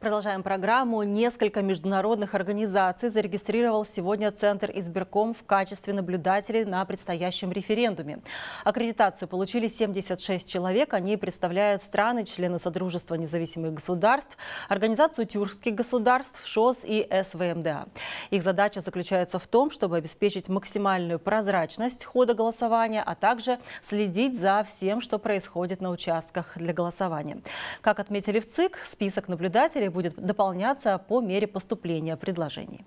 Продолжаем программу. Несколько международных организаций зарегистрировал сегодня Центр избирком в качестве наблюдателей на предстоящем референдуме. Аккредитацию получили 76 человек. Они представляют страны, члены Содружества независимых государств, Организацию тюркских государств, ШОС и СВМДА. Их задача заключается в том, чтобы обеспечить максимальную прозрачность хода голосования, а также следить за всем, что происходит на участках для голосования. Как отметили в ЦИК, список наблюдателей работодателей будет дополняться по мере поступления предложений.